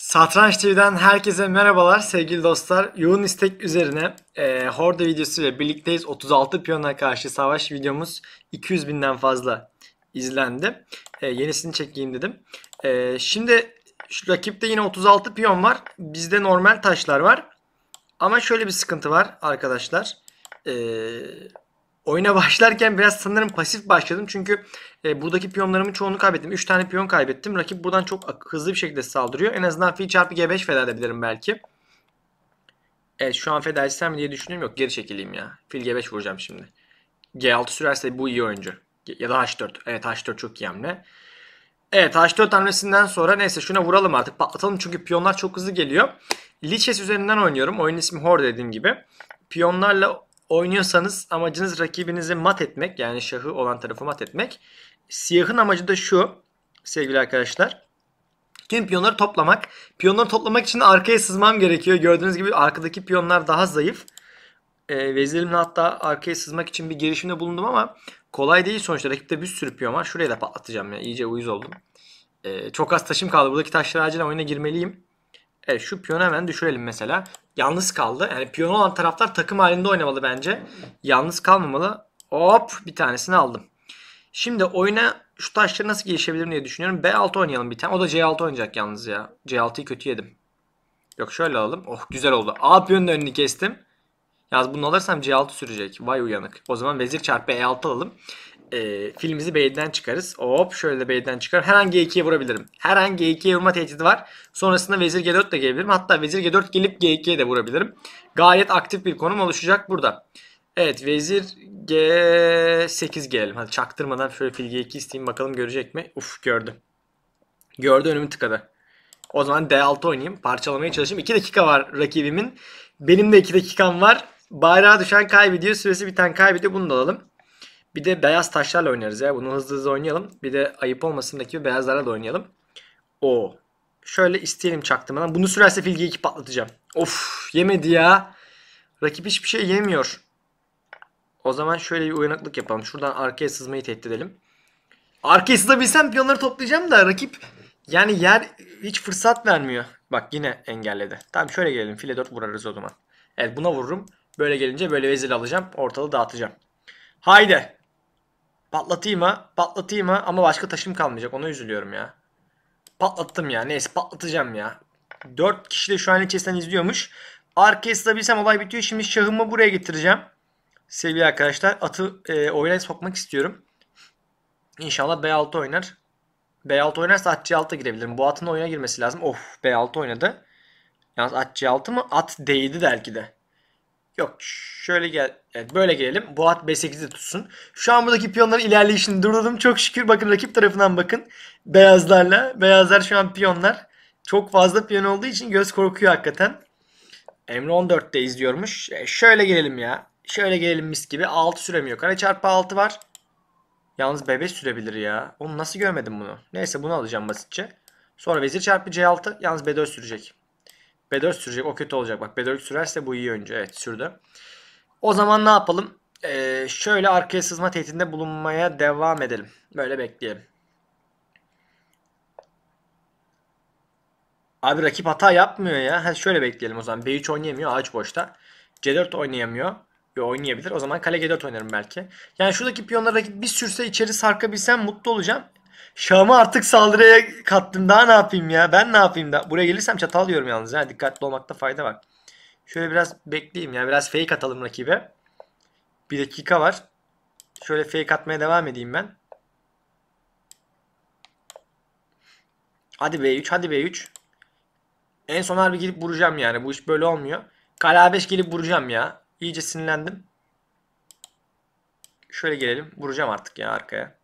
Satranç TV'den herkese merhabalar sevgili dostlar. Yoğun istek üzerine e, Horde videosu ile birlikteyiz. 36 piyona karşı savaş videomuz 200 binden fazla izlendi. E, yenisini çekeyim dedim. E, şimdi şu rakipte yine 36 piyon var. Bizde normal taşlar var. Ama şöyle bir sıkıntı var arkadaşlar. E, oyuna başlarken biraz sanırım pasif başladım. Çünkü e, buradaki piyonlarımın çoğunu kaybettim. 3 tane piyon kaybettim. Rakip buradan çok hızlı bir şekilde saldırıyor. En azından fil çarpı G5 feda edebilirim belki. Evet şu an feda etsem diye düşünüyorum. Yok geri çekileyim ya. Fil G5 vuracağım şimdi. G6 sürerse bu iyi oyuncu. Ya da H4. Evet H4 çok iyi hamle. Evet H4 hamlesinden sonra neyse şuna vuralım artık. Patlatalım çünkü piyonlar çok hızlı geliyor. Lichess üzerinden oynuyorum. Oyun ismi Horde dediğim gibi. Piyonlarla oynuyorsanız amacınız rakibinizi mat etmek. Yani şahı olan tarafı mat etmek. Siyahın amacı da şu sevgili arkadaşlar. Tüm piyonları toplamak. Piyonları toplamak için arkaya sızmam gerekiyor. Gördüğünüz gibi arkadaki piyonlar daha zayıf. E, ee, vezirimle hatta arkaya sızmak için bir girişimde bulundum ama kolay değil sonuçta. Rakipte bir sürü piyon var. Şuraya da patlatacağım ya. İyice uyuz oldum. E, çok az taşım kaldı. Buradaki taşları acilen oyuna girmeliyim. Evet şu piyonu hemen düşürelim mesela. Yalnız kaldı. Yani piyonu olan taraflar takım halinde oynamalı bence. Yalnız kalmamalı. Hop bir tanesini aldım. Şimdi oyuna şu taşları nasıl gelişebilirim diye düşünüyorum. B6 oynayalım bir tane. O da C6 oynayacak yalnız ya. C6'yı kötü yedim. Yok şöyle alalım. Oh güzel oldu. A piyonun önünü kestim. Yaz bunu alırsam C6 sürecek. Vay uyanık. O zaman vezir çarpı E6 alalım e, filimizi B'den çıkarız. Hop şöyle B'den çıkar. Herhangi G2'ye vurabilirim. Herhangi G2'ye vurma tehdidi var. Sonrasında Vezir G4 de gelebilirim. Hatta Vezir G4 gelip G2'ye de vurabilirim. Gayet aktif bir konum oluşacak burada. Evet Vezir G8 gelelim. Hadi çaktırmadan şöyle fil G2 isteyeyim bakalım görecek mi? Uf gördü. Gördü önümü tıkadı. O zaman D6 oynayayım. Parçalamaya çalışayım. 2 dakika var rakibimin. Benim de 2 dakikam var. Bayrağa düşen kaybediyor. Süresi biten kaybediyor. Bunu da alalım. Bir de beyaz taşlarla oynarız ya. Bunu hızlı hızlı oynayalım. Bir de ayıp olmasın olmasındaki beyazlarla da oynayalım. O. Şöyle isteyelim çaktırmadan. Bunu sürerse filgi iki patlatacağım. Of yemedi ya. Rakip hiçbir şey yemiyor. O zaman şöyle bir uyanıklık yapalım. Şuradan arkaya sızmayı tehdit edelim. Arkaya sızabilsem piyonları toplayacağım da rakip yani yer hiç fırsat vermiyor. Bak yine engelledi. Tamam şöyle gelelim. File 4 vurarız o zaman. Evet buna vururum. Böyle gelince böyle vezir alacağım. Ortalığı dağıtacağım. Haydi. Patlatayım ha. Patlatayım ha. Ama başka taşım kalmayacak. Ona üzülüyorum ya. Patlattım ya. Neyse patlatacağım ya. 4 kişi de şu an içerisinden izliyormuş. Arkaya sızabilsem olay bitiyor. Şimdi şahımı buraya getireceğim. Sevgili arkadaşlar atı e, oyuna sokmak istiyorum. İnşallah B6 oynar. B6 oynarsa at C6'a girebilirim. Bu atın oyuna girmesi lazım. Of B6 oynadı. Yalnız at C6 mı? At değildi belki de. Yok şöyle gel. Evet, böyle gelelim. Bu at B8'i tutsun. Şu an buradaki piyonların ilerleyişini durdurdum. Çok şükür bakın rakip tarafından bakın. Beyazlarla. Beyazlar şu an piyonlar. Çok fazla piyon olduğu için göz korkuyor hakikaten. Emre 14'te izliyormuş. E, şöyle gelelim ya. Şöyle gelelim mis gibi. 6 süremiyor. Kare çarpı 6 var. Yalnız B5 sürebilir ya. Onu nasıl görmedim bunu? Neyse bunu alacağım basitçe. Sonra vezir çarpı C6. Yalnız B4 sürecek. B4 sürecek. O kötü olacak. Bak B4 sürerse bu iyi önce. Evet sürdü. O zaman ne yapalım? Ee, şöyle arkaya sızma tehditinde bulunmaya devam edelim. Böyle bekleyelim. Abi rakip hata yapmıyor ya. Ha, şöyle bekleyelim o zaman. B3 oynayamıyor. Ağaç boşta. C4 oynayamıyor. Yo, oynayabilir. O zaman kale G4 oynarım belki. Yani şuradaki piyonları rakip bir sürse içeri sarkabilsem mutlu olacağım. Şam'ı artık saldırıya kattım. Daha ne yapayım ya? Ben ne yapayım da? Buraya gelirsem çatal yiyorum yalnız. Ha. Dikkatli olmakta fayda var. Şöyle biraz bekleyeyim ya. Biraz fake atalım rakibe. Bir dakika var. Şöyle fake atmaya devam edeyim ben. Hadi B3 hadi B3. En son harbi gidip vuracağım yani. Bu iş böyle olmuyor. Kale 5 gelip vuracağım ya. İyice sinirlendim. Şöyle gelelim. Vuracağım artık ya arkaya.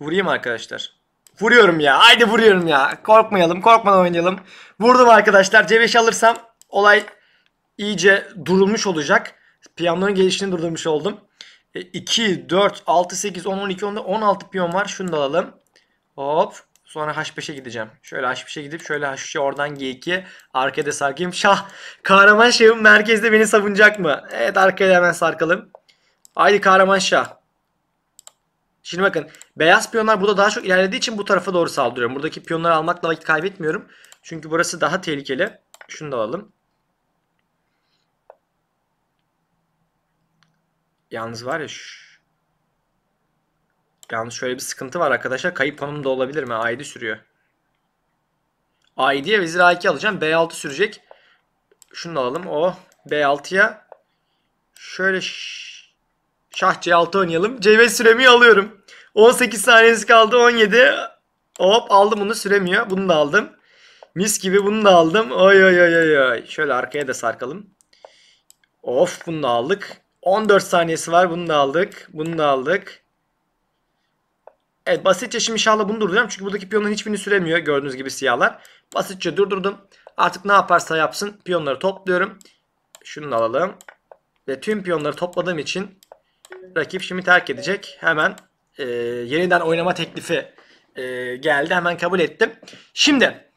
Vurayım arkadaşlar. Vuruyorum ya. Haydi vuruyorum ya. Korkmayalım. Korkmadan oynayalım. Vurdum arkadaşlar. C5 alırsam olay iyice durulmuş olacak. Piyonların gelişini durdurmuş oldum. E, 2, 4, 6, 8, 10, 12, 10, 16 piyon var. Şunu da alalım. Hop. Sonra H5'e gideceğim. Şöyle H5'e gidip şöyle H3'e oradan G2. Arkaya da sarkayım. Şah. Kahraman şahım merkezde beni savunacak mı? Evet arkaya hemen sarkalım. Haydi kahraman şah. Şimdi bakın beyaz piyonlar burada daha çok ilerlediği için bu tarafa doğru saldırıyorum. Buradaki piyonları almakla vakit kaybetmiyorum. Çünkü burası daha tehlikeli. Şunu da alalım. Yalnız var ya şu... Yalnız şöyle bir sıkıntı var arkadaşlar. Kayıp konumda olabilir mi? A7 sürüyor. A7'ye vezir A2 alacağım. B6 sürecek. Şunu da alalım. O oh. B6'ya şöyle Şah C6 oynayalım. C5 süremiyor alıyorum. 18 saniyesi kaldı 17. Hop aldım bunu süremiyor. Bunu da aldım. Mis gibi bunu da aldım. Oy oy oy oy oy. Şöyle arkaya da sarkalım. Of bunu da aldık. 14 saniyesi var. Bunu da aldık. Bunu da aldık. Evet basitçe şimdi inşallah bunu durduracağım. Çünkü buradaki piyonların hiçbirini süremiyor. Gördüğünüz gibi siyahlar. Basitçe durdurdum. Artık ne yaparsa yapsın piyonları topluyorum. Şunu alalım. Ve tüm piyonları topladığım için Rakip şimdi terk edecek. Hemen e, yeniden oynama teklifi e, geldi. Hemen kabul ettim. Şimdi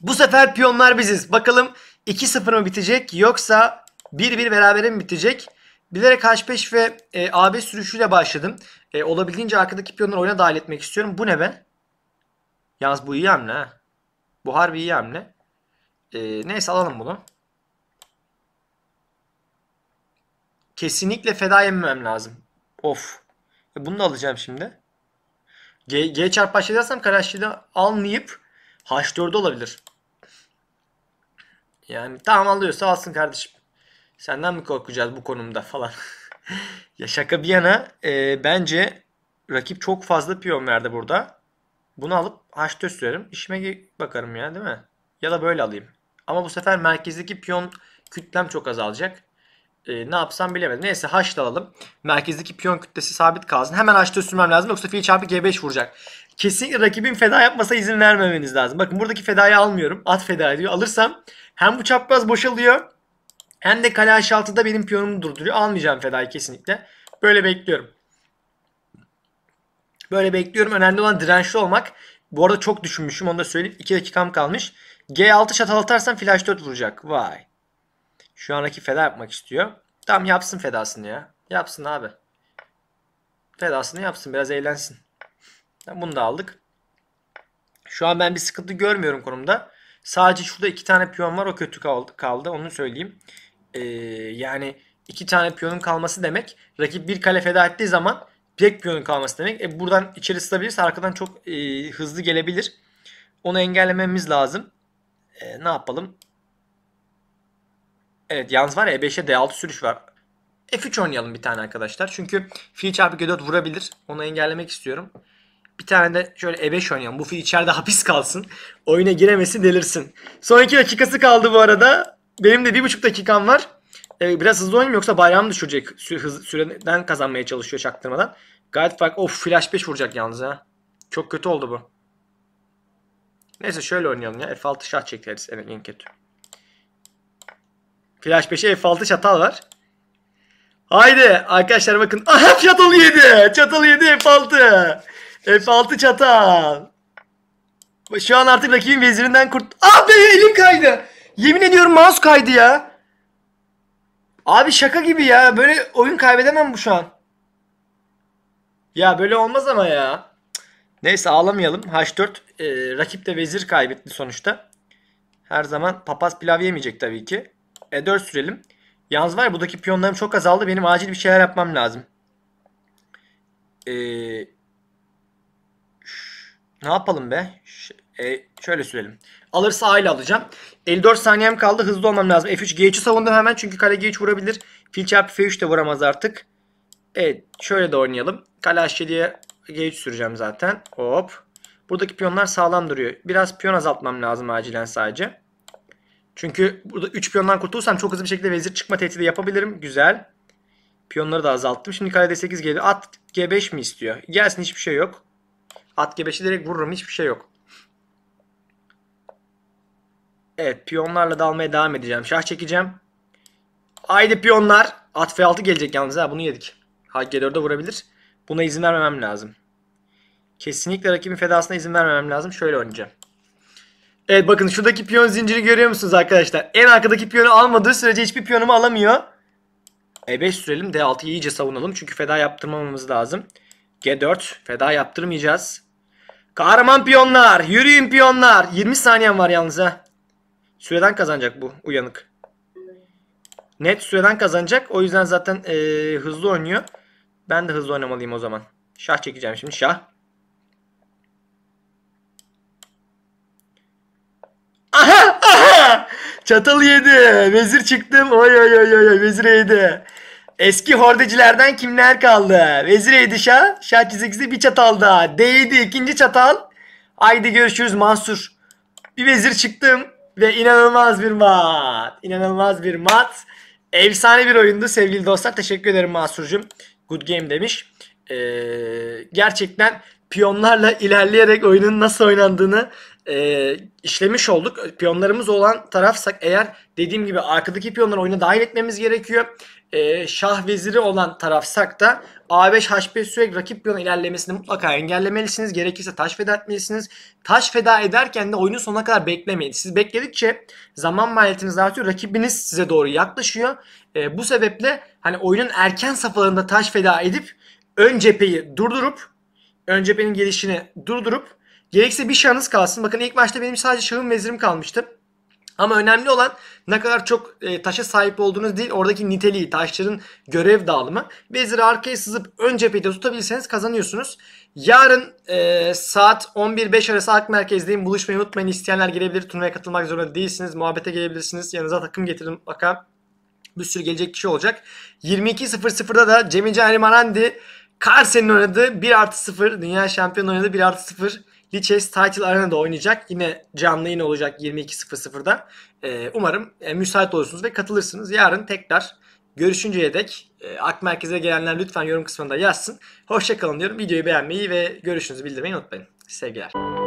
bu sefer piyonlar biziz. Bakalım 2-0 mı bitecek yoksa 1-1 berabere mi bitecek? Bilerek H5 ve e, 5 sürüşüyle başladım. E, olabildiğince arkadaki piyonları oyuna dahil etmek istiyorum. Bu ne be? Yalnız bu iyi hamle ha. Bu harbi iyi hamle. E, neyse alalım bunu. Kesinlikle feda yememem lazım. Of. E, bunu da alacağım şimdi. G, G çarpı H dersem Karaşçı'da almayıp H4'de olabilir. Yani tamam alıyorsa alsın kardeşim. Senden mi korkacağız bu konumda falan. ya şaka bir yana e, bence rakip çok fazla piyon verdi burada. Bunu alıp H4 sürerim. İşime bakarım ya değil mi? Ya da böyle alayım. Ama bu sefer merkezdeki piyon kütlem çok azalacak e, ne yapsam bilemedim. Neyse haşla alalım. Merkezdeki piyon kütlesi sabit kalsın. Hemen haşta sürmem lazım yoksa fil çarpı G5 vuracak. Kesinlikle rakibin feda yapmasa izin vermemeniz lazım. Bakın buradaki fedayı almıyorum. At feda ediyor. Alırsam hem bu çapraz boşalıyor hem de kale H6'da benim piyonumu durduruyor. Almayacağım fedayı kesinlikle. Böyle bekliyorum. Böyle bekliyorum. Önemli olan dirençli olmak. Bu arada çok düşünmüşüm onu da söyleyeyim. 2 dakikam kalmış. G6 şatal atarsam flash 4 vuracak. Vay. Şu andaki feda yapmak istiyor. Tamam yapsın fedasını ya. Yapsın abi. Fedasını yapsın biraz eğlensin. Bunu da aldık. Şu an ben bir sıkıntı görmüyorum konumda. Sadece şurada iki tane piyon var o kötü kaldı. Onu söyleyeyim. Ee, yani iki tane piyonun kalması demek rakip bir kale feda ettiği zaman tek piyonun kalması demek. E, buradan içeri sızabilirse arkadan çok e, hızlı gelebilir. Onu engellememiz lazım. E, ne yapalım? Evet yalnız var ya E5'e D6 sürüş var. F3 oynayalım bir tane arkadaşlar. Çünkü fil çarpı G4 vurabilir. Onu engellemek istiyorum. Bir tane de şöyle E5 oynayalım. Bu fil içeride hapis kalsın. Oyuna giremesin delirsin. Son 2 dakikası kaldı bu arada. Benim de 1,5 dakikam var. Ee, biraz hızlı oynayayım yoksa bayramı düşürecek. Sü- hız- süreden kazanmaya çalışıyor çaktırmadan. Gayet fark. Of flash 5 vuracak yalnız ha. Çok kötü oldu bu. Neyse şöyle oynayalım ya. F6 şah çekeriz en, en kötü. Flash 5'e F6 çatal var. Haydi arkadaşlar bakın. Aha çatal yedi. Çatal yedi F6. F6 çatal. Şu an artık rakibin vezirinden kurt... Ah be elim kaydı. Yemin ediyorum mouse kaydı ya. Abi şaka gibi ya. Böyle oyun kaybedemem bu şu an. Ya böyle olmaz ama ya. Neyse ağlamayalım. H4 e, rakip de vezir kaybetti sonuçta. Her zaman papaz pilav yemeyecek tabii ki. E4 sürelim. Yalnız var ya buradaki piyonlarım çok azaldı. Benim acil bir şeyler yapmam lazım. Ee, ne yapalım be? Ş e, şöyle sürelim. Alırsa A ile alacağım. 54 saniyem kaldı. Hızlı olmam lazım. F3 G3'ü savundum hemen. Çünkü kale G3 vurabilir. Fil çarpı F3 de vuramaz artık. Evet. Şöyle de oynayalım. Kale H7'ye G3 süreceğim zaten. Hop. Buradaki piyonlar sağlam duruyor. Biraz piyon azaltmam lazım acilen sadece. Çünkü burada 3 piyondan kurtulursam çok hızlı bir şekilde vezir çıkma tehdidi yapabilirim. Güzel. Piyonları da azalttım. Şimdi kale d8 geliyor. At g5 mi istiyor? Gelsin hiçbir şey yok. At g5'i direkt vururum. Hiçbir şey yok. Evet piyonlarla dalmaya devam edeceğim. Şah çekeceğim. Haydi piyonlar. At f6 gelecek yalnız ha bunu yedik. Ha g4'e vurabilir. Buna izin vermemem lazım. Kesinlikle rakibin fedasına izin vermemem lazım. Şöyle oynayacağım. Evet bakın şuradaki piyon zinciri görüyor musunuz arkadaşlar? En arkadaki piyonu almadığı sürece hiçbir piyonumu alamıyor. E5 sürelim D6'yı iyice savunalım. Çünkü feda yaptırmamamız lazım. G4 feda yaptırmayacağız. Kahraman piyonlar. Yürüyün piyonlar. 20 saniyen var yalnız ha. Süreden kazanacak bu uyanık. Net süreden kazanacak. O yüzden zaten ee, hızlı oynuyor. Ben de hızlı oynamalıyım o zaman. Şah çekeceğim şimdi. Şah. Çatal yedi. Vezir çıktım. Oy oy oy oy. Vezir yedi. Eski hordecilerden kimler kaldı? Vezir yedi şah. Şah çizgisi bir çatal daha. d ikinci çatal. Haydi görüşürüz Mansur. Bir vezir çıktım. Ve inanılmaz bir mat. İnanılmaz bir mat. Efsane bir oyundu sevgili dostlar. Teşekkür ederim Mansur'cum. Good game demiş. Ee, gerçekten piyonlarla ilerleyerek oyunun nasıl oynandığını e, işlemiş olduk. Piyonlarımız olan tarafsak eğer dediğim gibi arkadaki piyonları oyuna dahil etmemiz gerekiyor. E, şah veziri olan tarafsak da A5 H5 sürekli rakip piyon ilerlemesini mutlaka engellemelisiniz. Gerekirse taş feda etmelisiniz. Taş feda ederken de oyunun sonuna kadar beklemeyin. Siz bekledikçe zaman maliyetiniz artıyor. Rakibiniz size doğru yaklaşıyor. E, bu sebeple hani oyunun erken safhalarında taş feda edip ön cepheyi durdurup ön cephenin gelişini durdurup Gerekse bir şahınız kalsın. Bakın ilk maçta benim sadece şahım vezirim kalmıştı. Ama önemli olan ne kadar çok e, taşa sahip olduğunuz değil oradaki niteliği, taşların görev dağılımı. Veziri arkaya sızıp ön cephede tutabilirseniz kazanıyorsunuz. Yarın e, saat 11.05 arası Halk Merkez'deyim. Buluşmayı unutmayın. İsteyenler gelebilir. Turnuvaya katılmak zorunda değilsiniz. Muhabbete gelebilirsiniz. Yanınıza takım getirin baka Bir sürü gelecek kişi olacak. 22.00'da da Cemil Can Marandi Carsen'in oynadığı 1 artı 0. Dünya şampiyonu oynadığı 1 artı 0 Lichess Title Arena'da oynayacak. Yine canlı yayın olacak 22.00'da. Ee, umarım e, müsait olursunuz ve katılırsınız. Yarın tekrar görüşünceye dek e, Ak Merkez'e gelenler lütfen yorum kısmında yazsın. Hoşçakalın diyorum. Videoyu beğenmeyi ve görüşünüzü bildirmeyi unutmayın. Sevgiler.